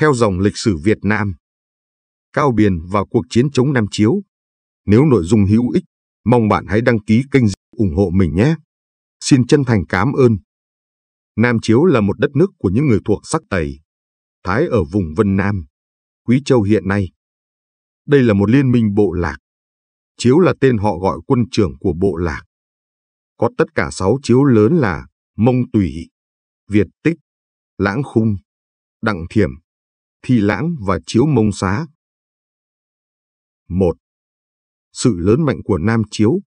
theo dòng lịch sử Việt Nam. Cao Biền và cuộc chiến chống Nam Chiếu. Nếu nội dung hữu ích, mong bạn hãy đăng ký kênh ủng hộ mình nhé. Xin chân thành cảm ơn. Nam Chiếu là một đất nước của những người thuộc sắc Tây, Thái ở vùng Vân Nam, Quý Châu hiện nay. Đây là một liên minh bộ lạc. Chiếu là tên họ gọi quân trưởng của bộ lạc. Có tất cả sáu chiếu lớn là Mông Tùy, Việt Tích, Lãng Khung, Đặng Thiểm, Thi Lãng và Chiếu Mông Xá. 1. Sự lớn mạnh của Nam Chiếu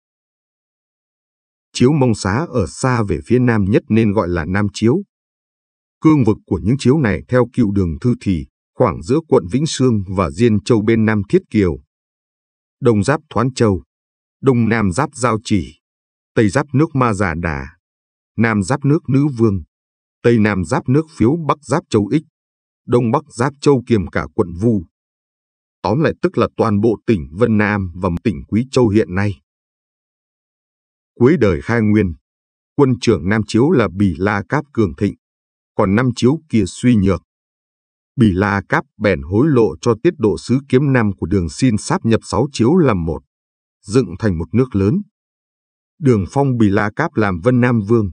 Chiếu Mông Xá ở xa về phía Nam nhất nên gọi là Nam Chiếu. Cương vực của những chiếu này theo cựu đường thư thì khoảng giữa quận Vĩnh Sương và Diên Châu bên Nam Thiết Kiều. Đông giáp Thoán Châu, Đông Nam giáp Giao Chỉ, Tây giáp nước Ma Già Đà, Nam giáp nước Nữ Vương, Tây Nam giáp nước Phiếu Bắc giáp Châu Ích, Đông Bắc giáp châu kiềm cả quận Vu. Tóm lại tức là toàn bộ tỉnh Vân Nam và tỉnh Quý Châu hiện nay. Cuối đời khai nguyên, quân trưởng Nam Chiếu là Bỉ La Cáp cường thịnh, còn Nam Chiếu kia suy nhược. Bỉ La Cáp bèn hối lộ cho tiết độ sứ kiếm nam của đường xin sáp nhập sáu chiếu làm một, dựng thành một nước lớn. Đường phong Bỉ La Cáp làm Vân Nam Vương,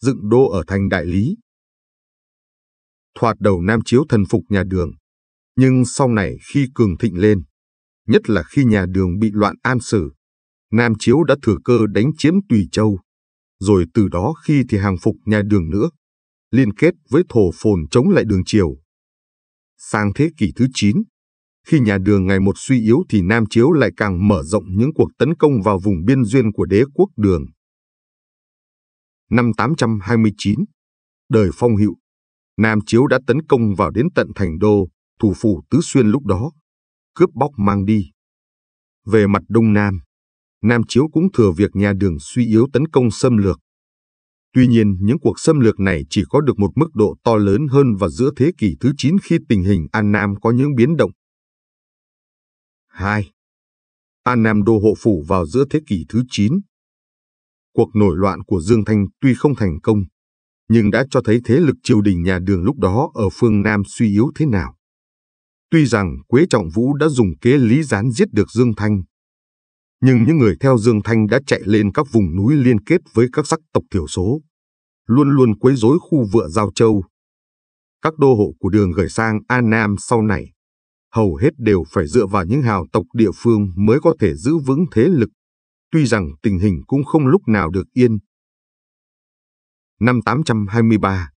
dựng đô ở thành Đại Lý, thoạt đầu Nam Chiếu thần phục nhà đường. Nhưng sau này khi cường thịnh lên, nhất là khi nhà đường bị loạn an sử, Nam Chiếu đã thừa cơ đánh chiếm Tùy Châu, rồi từ đó khi thì hàng phục nhà đường nữa, liên kết với thổ phồn chống lại đường Triều. Sang thế kỷ thứ 9, khi nhà đường ngày một suy yếu thì Nam Chiếu lại càng mở rộng những cuộc tấn công vào vùng biên duyên của đế quốc đường. Năm 829, đời phong hữu Nam Chiếu đã tấn công vào đến tận thành đô, thủ phủ Tứ Xuyên lúc đó, cướp bóc mang đi. Về mặt Đông Nam, Nam Chiếu cũng thừa việc nhà đường suy yếu tấn công xâm lược. Tuy nhiên, những cuộc xâm lược này chỉ có được một mức độ to lớn hơn vào giữa thế kỷ thứ 9 khi tình hình An Nam có những biến động. 2. An Nam đô hộ phủ vào giữa thế kỷ thứ 9. Cuộc nổi loạn của Dương Thanh tuy không thành công, nhưng đã cho thấy thế lực triều đình nhà đường lúc đó ở phương Nam suy yếu thế nào. Tuy rằng Quế Trọng Vũ đã dùng kế lý gián giết được Dương Thanh, nhưng những người theo Dương Thanh đã chạy lên các vùng núi liên kết với các sắc tộc thiểu số, luôn luôn quấy rối khu vựa Giao Châu. Các đô hộ của đường gửi sang An Nam sau này, hầu hết đều phải dựa vào những hào tộc địa phương mới có thể giữ vững thế lực. Tuy rằng tình hình cũng không lúc nào được yên, năm 823,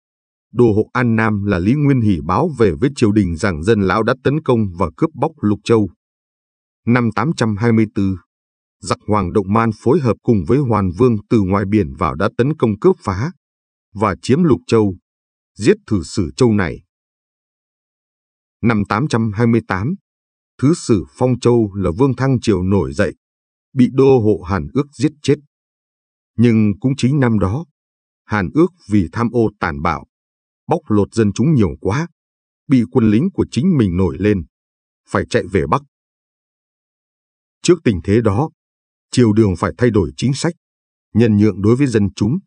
đồ hộ An Nam là Lý Nguyên Hỷ báo về với triều đình rằng dân lão đã tấn công và cướp bóc Lục Châu. Năm 824, giặc Hoàng Động Man phối hợp cùng với Hoàn Vương từ ngoài biển vào đã tấn công cướp phá và chiếm Lục Châu, giết thử sử Châu này. Năm 828, Thứ sử Phong Châu là Vương Thăng Triều nổi dậy, bị đô hộ Hàn ước giết chết. Nhưng cũng chính năm đó, Hàn ước vì tham ô tàn bạo, bóc lột dân chúng nhiều quá, bị quân lính của chính mình nổi lên, phải chạy về Bắc. Trước tình thế đó, triều đường phải thay đổi chính sách, nhân nhượng đối với dân chúng.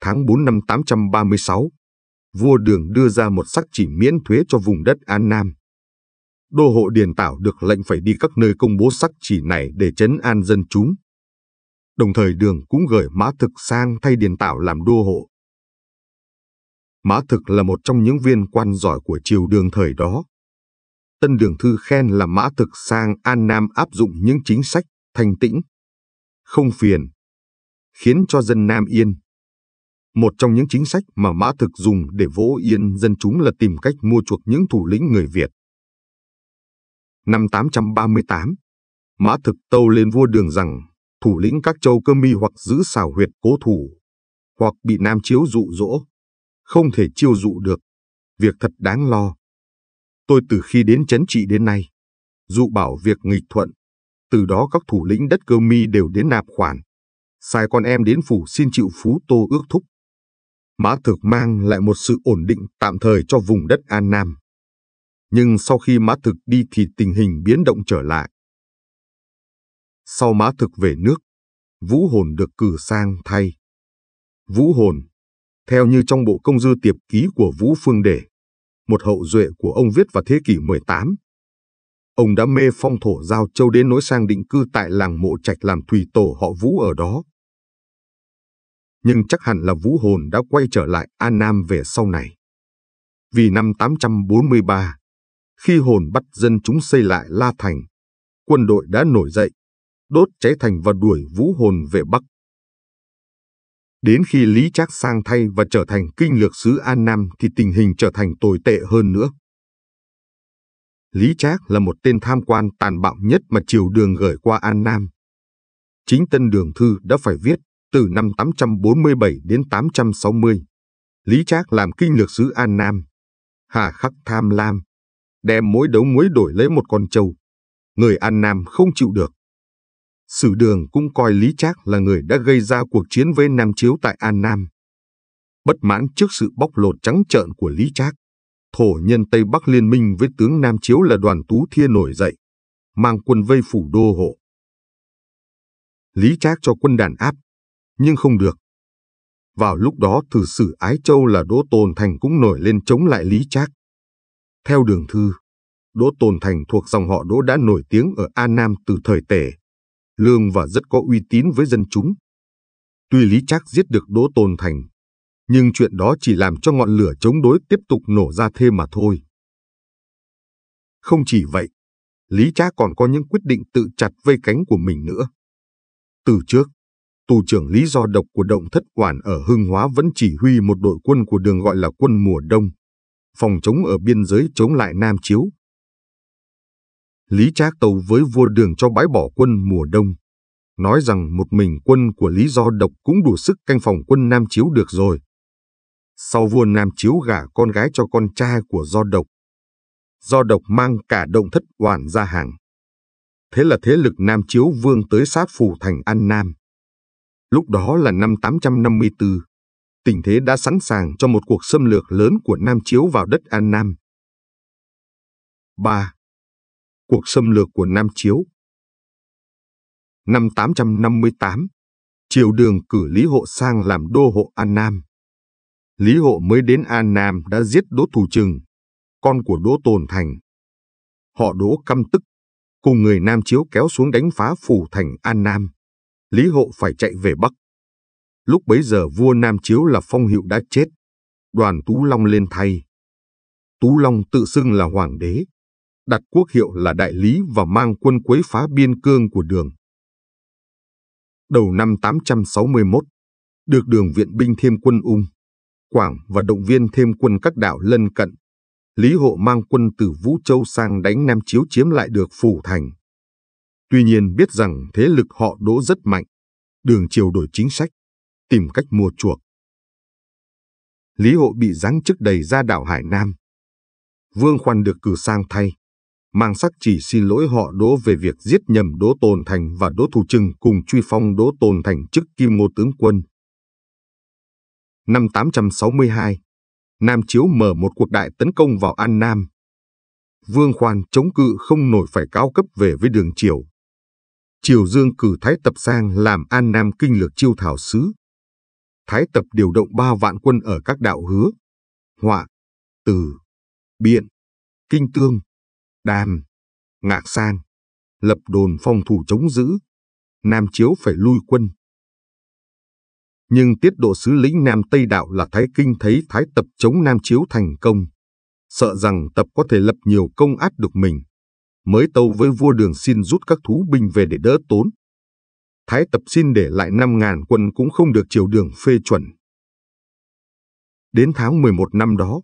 Tháng 4 năm 836, vua đường đưa ra một sắc chỉ miễn thuế cho vùng đất An Nam. Đô hộ Điền Tảo được lệnh phải đi các nơi công bố sắc chỉ này để chấn an dân chúng. Đồng thời đường cũng gửi Mã Thực sang thay Điền Tạo làm đô hộ. Mã Thực là một trong những viên quan giỏi của triều đường thời đó. Tân Đường Thư khen là Mã Thực sang An Nam áp dụng những chính sách thanh tĩnh, không phiền, khiến cho dân Nam yên. Một trong những chính sách mà Mã Thực dùng để vỗ yên dân chúng là tìm cách mua chuộc những thủ lĩnh người Việt. Năm 838, Mã Thực tâu lên vua Đường rằng thủ lĩnh các châu cơ mi hoặc giữ xảo huyệt cố thủ, hoặc bị Nam Chiếu dụ dỗ, không thể chiêu dụ được. Việc thật đáng lo. Tôi từ khi đến chấn trị đến nay, dụ bảo việc nghịch thuận, từ đó các thủ lĩnh đất cơ mi đều đến nạp khoản, sai con em đến phủ xin chịu phú tô ước thúc. Mã thực mang lại một sự ổn định tạm thời cho vùng đất An Nam. Nhưng sau khi mã thực đi thì tình hình biến động trở lại. Sau mã thực về nước, vũ hồn được cử sang thay. Vũ hồn, theo như trong bộ công dư tiệp ký của Vũ Phương Đề, một hậu duệ của ông viết vào thế kỷ 18. Ông đã mê phong thổ giao châu đến nối sang định cư tại làng Mộ Trạch làm thủy tổ họ Vũ ở đó. Nhưng chắc hẳn là Vũ Hồn đã quay trở lại An Nam về sau này. Vì năm 843, khi Hồn bắt dân chúng xây lại La Thành, quân đội đã nổi dậy đốt cháy thành và đuổi vũ hồn về Bắc. Đến khi Lý Trác sang thay và trở thành kinh lược sứ An Nam thì tình hình trở thành tồi tệ hơn nữa. Lý Trác là một tên tham quan tàn bạo nhất mà triều đường gửi qua An Nam. Chính Tân Đường Thư đã phải viết từ năm 847 đến 860. Lý Trác làm kinh lược sứ An Nam. Hà khắc tham lam, đem mối đấu muối đổi lấy một con trâu. Người An Nam không chịu được, Sử đường cũng coi Lý Trác là người đã gây ra cuộc chiến với Nam Chiếu tại An Nam. Bất mãn trước sự bóc lột trắng trợn của Lý Trác, thổ nhân Tây Bắc liên minh với tướng Nam Chiếu là đoàn Tú Thiên nổi dậy, mang quân vây phủ đô hộ. Lý Trác cho quân đàn áp, nhưng không được. Vào lúc đó thử sử Ái Châu là Đỗ Tồn Thành cũng nổi lên chống lại Lý Trác. Theo đường thư, Đỗ Tồn Thành thuộc dòng họ Đỗ đã nổi tiếng ở An Nam từ thời Tể lương và rất có uy tín với dân chúng. Tuy Lý Trác giết được Đỗ Tôn Thành, nhưng chuyện đó chỉ làm cho ngọn lửa chống đối tiếp tục nổ ra thêm mà thôi. Không chỉ vậy, Lý Trác còn có những quyết định tự chặt vây cánh của mình nữa. Từ trước, tù trưởng lý do độc của động thất quản ở Hưng Hóa vẫn chỉ huy một đội quân của đường gọi là quân mùa đông, phòng chống ở biên giới chống lại Nam Chiếu, Lý Trác Tâu với vua đường cho bãi bỏ quân mùa đông. Nói rằng một mình quân của lý do độc cũng đủ sức canh phòng quân Nam Chiếu được rồi. Sau vua Nam Chiếu gả con gái cho con trai của do độc. Do độc mang cả động thất hoàn ra hàng. Thế là thế lực Nam Chiếu vương tới sát phủ thành An Nam. Lúc đó là năm 854 tình thế đã sẵn sàng cho một cuộc xâm lược lớn của Nam Chiếu vào đất An Nam. 3 cuộc xâm lược của Nam Chiếu. Năm 858, triều đường cử Lý Hộ sang làm đô hộ An Nam. Lý Hộ mới đến An Nam đã giết Đỗ Thù Trừng, con của Đỗ Tồn Thành. Họ Đỗ căm tức, cùng người Nam Chiếu kéo xuống đánh phá phủ thành An Nam. Lý Hộ phải chạy về Bắc. Lúc bấy giờ vua Nam Chiếu là Phong Hiệu đã chết, đoàn Tú Long lên thay. Tú Long tự xưng là hoàng đế, đặt quốc hiệu là Đại Lý và mang quân quấy phá biên cương của đường. Đầu năm 861, được đường viện binh thêm quân ung, Quảng và động viên thêm quân các đảo lân cận. Lý Hộ mang quân từ Vũ Châu sang đánh Nam Chiếu chiếm lại được Phủ Thành. Tuy nhiên biết rằng thế lực họ đỗ rất mạnh, đường chiều đổi chính sách, tìm cách mua chuộc. Lý Hộ bị giáng chức đầy ra đảo Hải Nam. Vương Khoan được cử sang thay, mang sắc chỉ xin lỗi họ Đỗ về việc giết nhầm Đỗ Tồn Thành và Đỗ Thủ trưng cùng truy phong Đỗ Tồn Thành chức kim ngô tướng quân. Năm 862, Nam Chiếu mở một cuộc đại tấn công vào An Nam. Vương Khoan chống cự không nổi phải cao cấp về với đường Triều. Triều Dương cử Thái Tập sang làm An Nam kinh lược chiêu thảo sứ. Thái Tập điều động ba vạn quân ở các đạo hứa, họa, từ, biện, kinh tương, Đàm, Ngạc Sang, lập đồn phòng thủ chống giữ, Nam Chiếu phải lui quân. Nhưng tiết độ sứ lĩnh Nam Tây Đạo là Thái Kinh thấy Thái Tập chống Nam Chiếu thành công, sợ rằng Tập có thể lập nhiều công át được mình, mới tâu với vua đường xin rút các thú binh về để đỡ tốn. Thái Tập xin để lại 5.000 quân cũng không được triều đường phê chuẩn. Đến tháng 11 năm đó,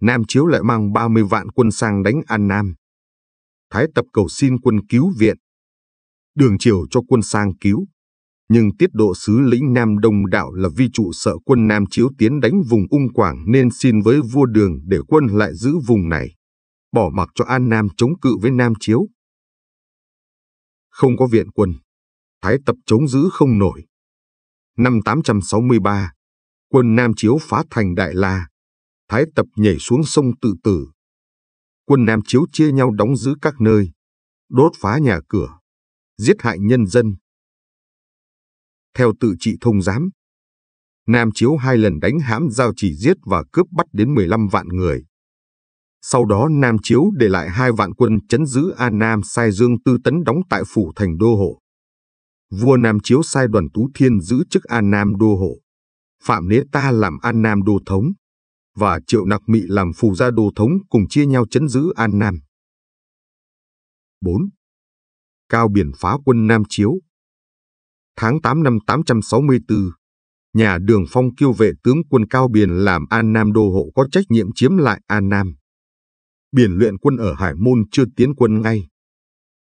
Nam Chiếu lại mang 30 vạn quân sang đánh An Nam. Thái Tập cầu xin quân cứu viện. Đường triều cho quân sang cứu, nhưng tiết độ sứ lĩnh Nam Đông Đạo là vi trụ sợ quân Nam Chiếu tiến đánh vùng Ung Quảng nên xin với vua Đường để quân lại giữ vùng này, bỏ mặc cho An Nam chống cự với Nam Chiếu. Không có viện quân, Thái Tập chống giữ không nổi. Năm 863, quân Nam Chiếu phá thành Đại La, Thái Tập nhảy xuống sông tự tử, quân Nam Chiếu chia nhau đóng giữ các nơi, đốt phá nhà cửa, giết hại nhân dân. Theo tự trị thông giám, Nam Chiếu hai lần đánh hãm giao chỉ giết và cướp bắt đến 15 vạn người. Sau đó Nam Chiếu để lại hai vạn quân chấn giữ An Nam sai Dương Tư Tấn đóng tại phủ thành Đô Hộ. Vua Nam Chiếu sai đoàn Tú Thiên giữ chức An Nam Đô Hộ. Phạm Lễ Ta làm An Nam Đô Thống và Triệu Nặc Mị làm phù gia đồ thống cùng chia nhau chấn giữ An Nam. 4. Cao Biển phá quân Nam Chiếu Tháng 8 năm 864, nhà đường phong kiêu vệ tướng quân Cao Biển làm An Nam đô hộ có trách nhiệm chiếm lại An Nam. Biển luyện quân ở Hải Môn chưa tiến quân ngay.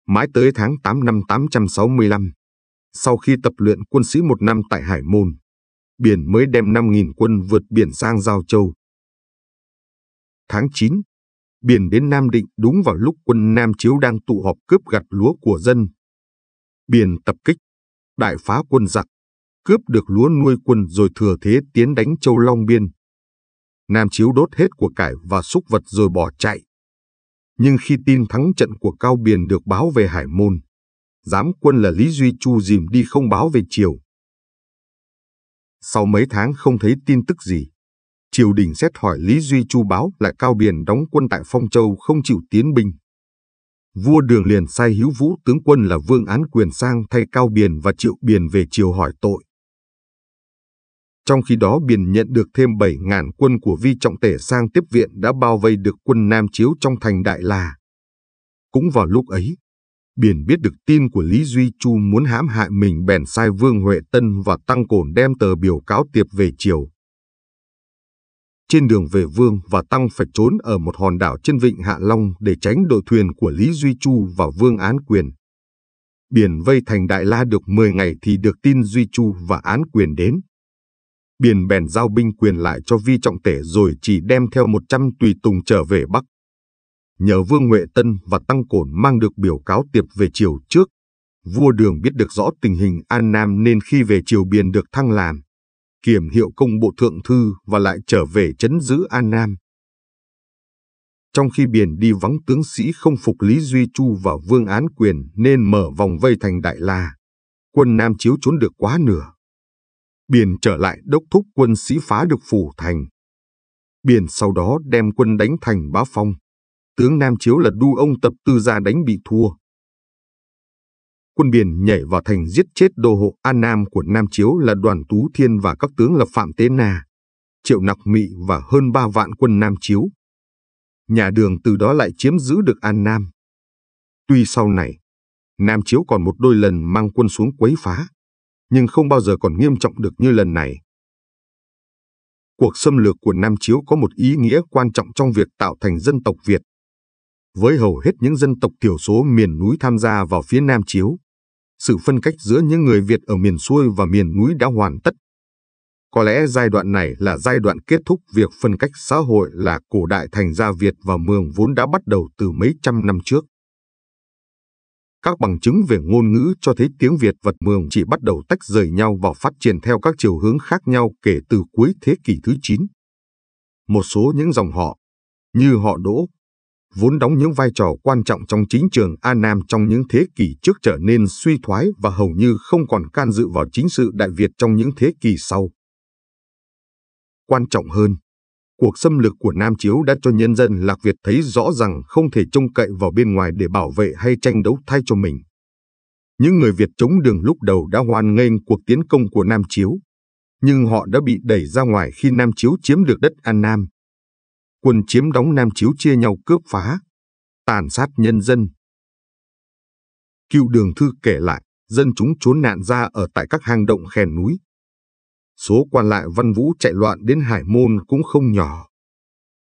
Mãi tới tháng 8 năm 865, sau khi tập luyện quân sĩ một năm tại Hải Môn, Biển mới đem 5.000 quân vượt biển sang Giao Châu tháng 9, Biển đến Nam Định đúng vào lúc quân Nam Chiếu đang tụ họp cướp gặt lúa của dân. Biển tập kích, đại phá quân giặc, cướp được lúa nuôi quân rồi thừa thế tiến đánh Châu Long Biên. Nam Chiếu đốt hết của cải và súc vật rồi bỏ chạy. Nhưng khi tin thắng trận của Cao Biển được báo về Hải Môn, giám quân là Lý Duy Chu dìm đi không báo về chiều. Sau mấy tháng không thấy tin tức gì, triều đình xét hỏi Lý Duy Chu báo lại Cao Biền đóng quân tại Phong Châu không chịu tiến binh. Vua Đường liền sai hữu vũ tướng quân là Vương Án Quyền sang thay Cao Biền và Triệu Biền về triều hỏi tội. Trong khi đó Biền nhận được thêm 7.000 quân của Vi Trọng Tể sang tiếp viện đã bao vây được quân Nam Chiếu trong thành Đại La. Cũng vào lúc ấy, Biển biết được tin của Lý Duy Chu muốn hãm hại mình bèn sai Vương Huệ Tân và Tăng Cổn đem tờ biểu cáo tiệp về triều. Trên đường về Vương và Tăng phải trốn ở một hòn đảo trên vịnh Hạ Long để tránh đội thuyền của Lý Duy Chu và Vương Án Quyền. Biển vây thành Đại La được 10 ngày thì được tin Duy Chu và Án Quyền đến. Biển bèn giao binh quyền lại cho Vi Trọng Tể rồi chỉ đem theo 100 tùy tùng trở về Bắc. Nhờ Vương Nghệ Tân và Tăng Cổn mang được biểu cáo tiệp về chiều trước, vua đường biết được rõ tình hình An Nam nên khi về triều biển được thăng làm, kiểm hiệu công bộ thượng thư và lại trở về chấn giữ An Nam. Trong khi biển đi vắng tướng sĩ không phục Lý Duy Chu và Vương Án Quyền nên mở vòng vây thành Đại La, quân Nam Chiếu trốn được quá nửa. Biển trở lại đốc thúc quân sĩ phá được phủ thành. Biển sau đó đem quân đánh thành Bá Phong. Tướng Nam Chiếu là Đu Ông Tập Tư ra đánh bị thua, quân Biển nhảy vào thành giết chết đô hộ An Nam của Nam Chiếu là đoàn Tú Thiên và các tướng là Phạm Tế Na, Triệu Nặc Mị và hơn ba vạn quân Nam Chiếu. Nhà đường từ đó lại chiếm giữ được An Nam. Tuy sau này, Nam Chiếu còn một đôi lần mang quân xuống quấy phá, nhưng không bao giờ còn nghiêm trọng được như lần này. Cuộc xâm lược của Nam Chiếu có một ý nghĩa quan trọng trong việc tạo thành dân tộc Việt. Với hầu hết những dân tộc thiểu số miền núi tham gia vào phía Nam Chiếu, sự phân cách giữa những người Việt ở miền xuôi và miền núi đã hoàn tất. Có lẽ giai đoạn này là giai đoạn kết thúc việc phân cách xã hội là cổ đại thành gia Việt và mường vốn đã bắt đầu từ mấy trăm năm trước. Các bằng chứng về ngôn ngữ cho thấy tiếng Việt và mường chỉ bắt đầu tách rời nhau và phát triển theo các chiều hướng khác nhau kể từ cuối thế kỷ thứ 9. Một số những dòng họ, như họ Đỗ, vốn đóng những vai trò quan trọng trong chính trường An Nam trong những thế kỷ trước trở nên suy thoái và hầu như không còn can dự vào chính sự Đại Việt trong những thế kỷ sau. Quan trọng hơn, cuộc xâm lược của Nam Chiếu đã cho nhân dân Lạc Việt thấy rõ rằng không thể trông cậy vào bên ngoài để bảo vệ hay tranh đấu thay cho mình. Những người Việt chống đường lúc đầu đã hoan nghênh cuộc tiến công của Nam Chiếu, nhưng họ đã bị đẩy ra ngoài khi Nam Chiếu chiếm được đất An Nam quân chiếm đóng Nam Chiếu chia nhau cướp phá, tàn sát nhân dân. Cựu đường thư kể lại, dân chúng trốn nạn ra ở tại các hang động khe núi. Số quan lại văn vũ chạy loạn đến Hải Môn cũng không nhỏ.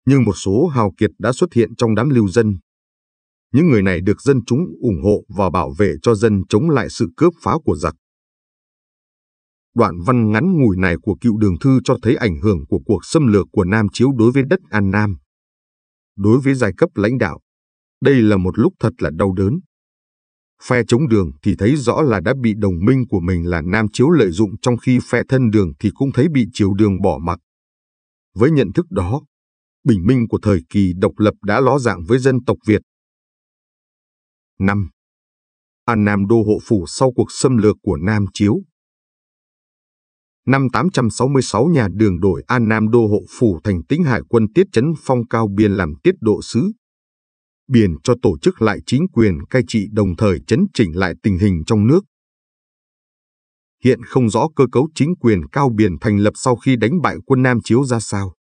Nhưng một số hào kiệt đã xuất hiện trong đám lưu dân. Những người này được dân chúng ủng hộ và bảo vệ cho dân chống lại sự cướp phá của giặc. Đoạn văn ngắn ngủi này của cựu đường thư cho thấy ảnh hưởng của cuộc xâm lược của Nam Chiếu đối với đất An Nam. Đối với giai cấp lãnh đạo, đây là một lúc thật là đau đớn. Phe chống đường thì thấy rõ là đã bị đồng minh của mình là Nam Chiếu lợi dụng trong khi phe thân đường thì cũng thấy bị chiều đường bỏ mặc. Với nhận thức đó, bình minh của thời kỳ độc lập đã ló dạng với dân tộc Việt. 5. An Nam Đô Hộ Phủ sau cuộc xâm lược của Nam Chiếu năm 866 nhà đường đổi An Nam Đô hộ phủ thành tính hải quân tiết chấn phong cao biên làm tiết độ sứ. Biển cho tổ chức lại chính quyền cai trị đồng thời chấn chỉnh lại tình hình trong nước. Hiện không rõ cơ cấu chính quyền cao biển thành lập sau khi đánh bại quân Nam Chiếu ra sao,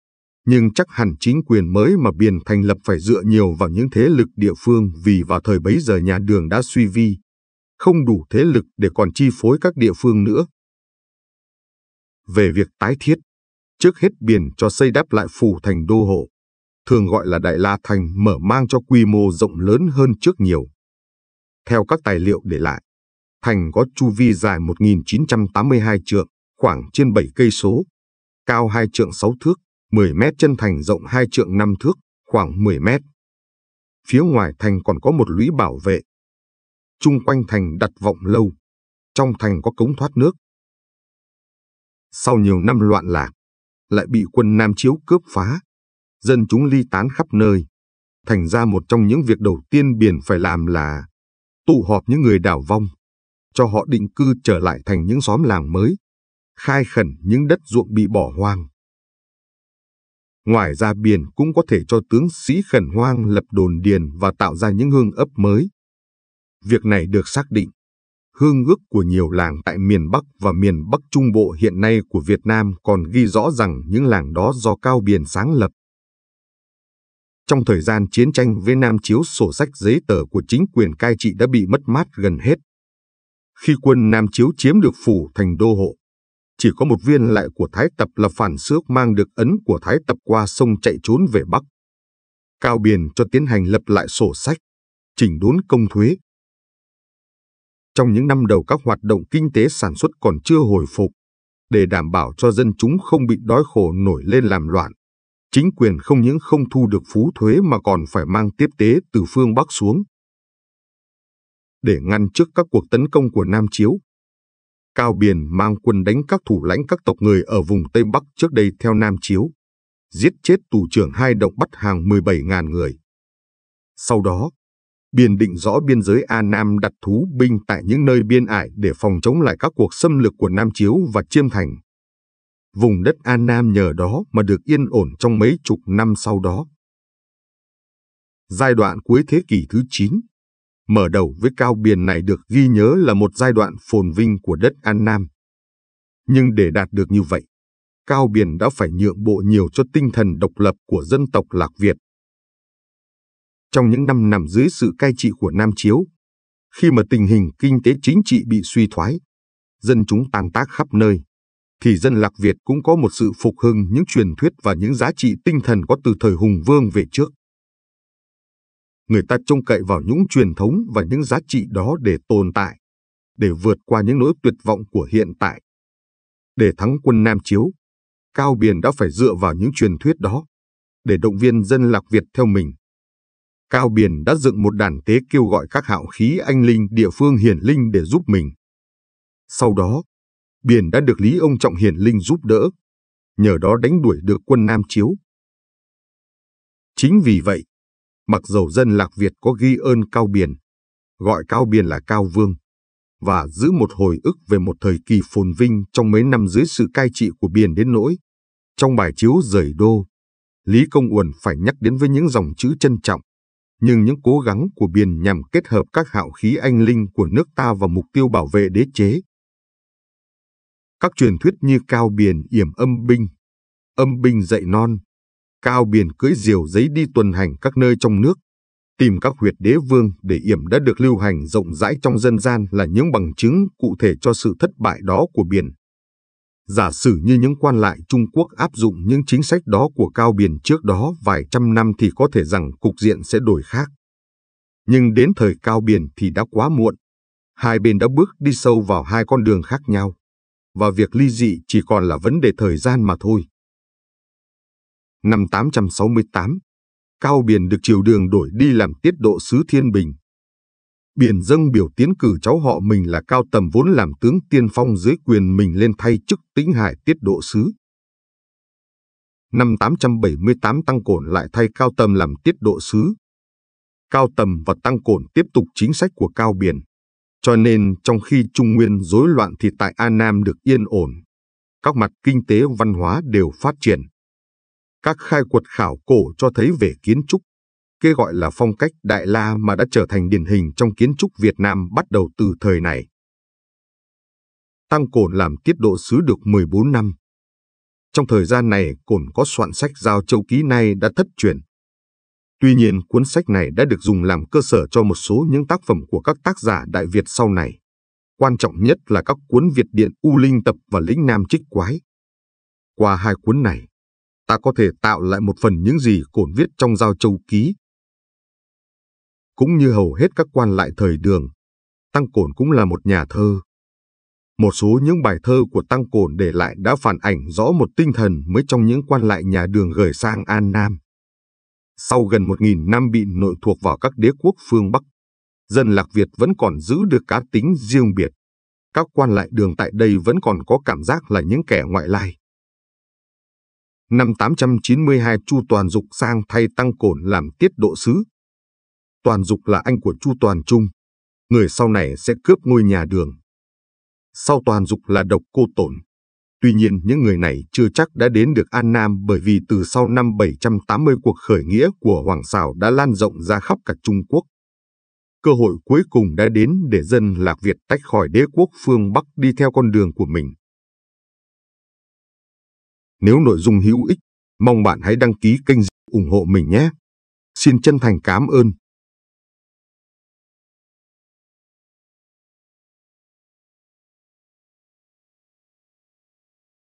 nhưng chắc hẳn chính quyền mới mà biển thành lập phải dựa nhiều vào những thế lực địa phương vì vào thời bấy giờ nhà đường đã suy vi, không đủ thế lực để còn chi phối các địa phương nữa về việc tái thiết, trước hết biển cho xây đắp lại phủ thành đô hộ, thường gọi là Đại La Thành mở mang cho quy mô rộng lớn hơn trước nhiều. Theo các tài liệu để lại, thành có chu vi dài 1982 trượng, khoảng trên 7 cây số, cao 2 trượng 6 thước, 10 mét chân thành rộng 2 trượng 5 thước, khoảng 10 mét. Phía ngoài thành còn có một lũy bảo vệ. Trung quanh thành đặt vọng lâu. Trong thành có cống thoát nước, sau nhiều năm loạn lạc, lại bị quân Nam Chiếu cướp phá, dân chúng ly tán khắp nơi. Thành ra một trong những việc đầu tiên Biển phải làm là tụ họp những người đảo vong, cho họ định cư trở lại thành những xóm làng mới, khai khẩn những đất ruộng bị bỏ hoang. Ngoài ra Biển cũng có thể cho tướng sĩ khẩn hoang lập đồn điền và tạo ra những hương ấp mới. Việc này được xác định hương ước của nhiều làng tại miền Bắc và miền Bắc Trung Bộ hiện nay của Việt Nam còn ghi rõ rằng những làng đó do Cao Biển sáng lập. Trong thời gian chiến tranh với Nam Chiếu sổ sách giấy tờ của chính quyền cai trị đã bị mất mát gần hết. Khi quân Nam Chiếu chiếm được phủ thành đô hộ, chỉ có một viên lại của Thái Tập là phản xước mang được ấn của Thái Tập qua sông chạy trốn về Bắc. Cao Biển cho tiến hành lập lại sổ sách, chỉnh đốn công thuế, trong những năm đầu các hoạt động kinh tế sản xuất còn chưa hồi phục, để đảm bảo cho dân chúng không bị đói khổ nổi lên làm loạn. Chính quyền không những không thu được phú thuế mà còn phải mang tiếp tế từ phương Bắc xuống. Để ngăn trước các cuộc tấn công của Nam Chiếu, Cao Biền mang quân đánh các thủ lãnh các tộc người ở vùng Tây Bắc trước đây theo Nam Chiếu, giết chết tù trưởng hai động bắt hàng 17.000 người. Sau đó, biên định rõ biên giới A Nam đặt thú binh tại những nơi biên ải để phòng chống lại các cuộc xâm lược của Nam Chiếu và Chiêm Thành. Vùng đất A Nam nhờ đó mà được yên ổn trong mấy chục năm sau đó. Giai đoạn cuối thế kỷ thứ 9 Mở đầu với cao biển này được ghi nhớ là một giai đoạn phồn vinh của đất An Nam. Nhưng để đạt được như vậy, Cao Biển đã phải nhượng bộ nhiều cho tinh thần độc lập của dân tộc Lạc Việt trong những năm nằm dưới sự cai trị của Nam Chiếu. Khi mà tình hình kinh tế chính trị bị suy thoái, dân chúng tàn tác khắp nơi, thì dân Lạc Việt cũng có một sự phục hưng những truyền thuyết và những giá trị tinh thần có từ thời Hùng Vương về trước. Người ta trông cậy vào những truyền thống và những giá trị đó để tồn tại, để vượt qua những nỗi tuyệt vọng của hiện tại. Để thắng quân Nam Chiếu, Cao Biền đã phải dựa vào những truyền thuyết đó, để động viên dân Lạc Việt theo mình. Cao Biển đã dựng một đàn tế kêu gọi các hạo khí anh linh địa phương hiển linh để giúp mình. Sau đó, Biển đã được Lý Ông Trọng hiển linh giúp đỡ, nhờ đó đánh đuổi được quân Nam Chiếu. Chính vì vậy, mặc dầu dân Lạc Việt có ghi ơn Cao Biển, gọi Cao Biển là Cao Vương, và giữ một hồi ức về một thời kỳ phồn vinh trong mấy năm dưới sự cai trị của Biển đến nỗi. Trong bài chiếu rời đô, Lý Công Uẩn phải nhắc đến với những dòng chữ trân trọng nhưng những cố gắng của Biền nhằm kết hợp các hạo khí anh linh của nước ta vào mục tiêu bảo vệ đế chế. Các truyền thuyết như Cao Biền yểm âm binh, âm binh dạy non, Cao Biền cưỡi diều giấy đi tuần hành các nơi trong nước, tìm các huyệt đế vương để yểm đã được lưu hành rộng rãi trong dân gian là những bằng chứng cụ thể cho sự thất bại đó của Biền. Giả sử như những quan lại Trung Quốc áp dụng những chính sách đó của Cao Biển trước đó vài trăm năm thì có thể rằng cục diện sẽ đổi khác. Nhưng đến thời Cao Biển thì đã quá muộn. Hai bên đã bước đi sâu vào hai con đường khác nhau. Và việc ly dị chỉ còn là vấn đề thời gian mà thôi. Năm 868, Cao Biển được triều đường đổi đi làm tiết độ sứ Thiên Bình. Biện dâng biểu tiến cử cháu họ mình là Cao Tầm vốn làm tướng tiên phong dưới quyền mình lên thay chức tĩnh hải tiết độ sứ. Năm 878 Tăng Cổn lại thay Cao Tầm làm tiết độ sứ. Cao Tầm và Tăng Cổn tiếp tục chính sách của Cao Biển. Cho nên trong khi Trung Nguyên rối loạn thì tại An Nam được yên ổn. Các mặt kinh tế văn hóa đều phát triển. Các khai quật khảo cổ cho thấy về kiến trúc, cái gọi là phong cách Đại La mà đã trở thành điển hình trong kiến trúc Việt Nam bắt đầu từ thời này. Tăng Cổn làm tiết độ sứ được 14 năm. Trong thời gian này, Cổn có soạn sách giao châu ký nay đã thất truyền. Tuy nhiên, cuốn sách này đã được dùng làm cơ sở cho một số những tác phẩm của các tác giả Đại Việt sau này. Quan trọng nhất là các cuốn Việt Điện U Linh Tập và Lĩnh Nam Trích Quái. Qua hai cuốn này, ta có thể tạo lại một phần những gì Cổn viết trong giao châu ký, cũng như hầu hết các quan lại thời đường, Tăng Cổn cũng là một nhà thơ. Một số những bài thơ của Tăng Cổn để lại đã phản ảnh rõ một tinh thần mới trong những quan lại nhà đường gửi sang An Nam. Sau gần một nghìn năm bị nội thuộc vào các đế quốc phương Bắc, dân Lạc Việt vẫn còn giữ được cá tính riêng biệt. Các quan lại đường tại đây vẫn còn có cảm giác là những kẻ ngoại lai. Năm 892 Chu Toàn Dục sang thay Tăng Cổn làm tiết độ sứ, Toàn Dục là anh của Chu Toàn Trung, người sau này sẽ cướp ngôi nhà đường. Sau Toàn Dục là độc cô tổn. Tuy nhiên những người này chưa chắc đã đến được An Nam bởi vì từ sau năm 780 cuộc khởi nghĩa của Hoàng Sào đã lan rộng ra khắp cả Trung Quốc. Cơ hội cuối cùng đã đến để dân Lạc Việt tách khỏi đế quốc phương Bắc đi theo con đường của mình. Nếu nội dung hữu ích, mong bạn hãy đăng ký kênh ủng hộ mình nhé. Xin chân thành cảm ơn.